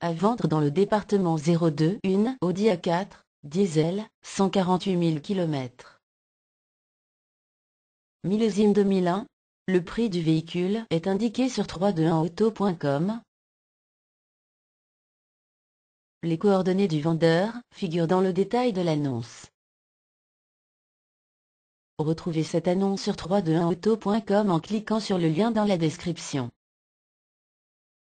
À vendre dans le département 02 Audi A4, diesel, 148 000 km. Millésime 2001, le prix du véhicule est indiqué sur 321auto.com. Les coordonnées du vendeur figurent dans le détail de l'annonce. Retrouvez cette annonce sur 321auto.com en cliquant sur le lien dans la description.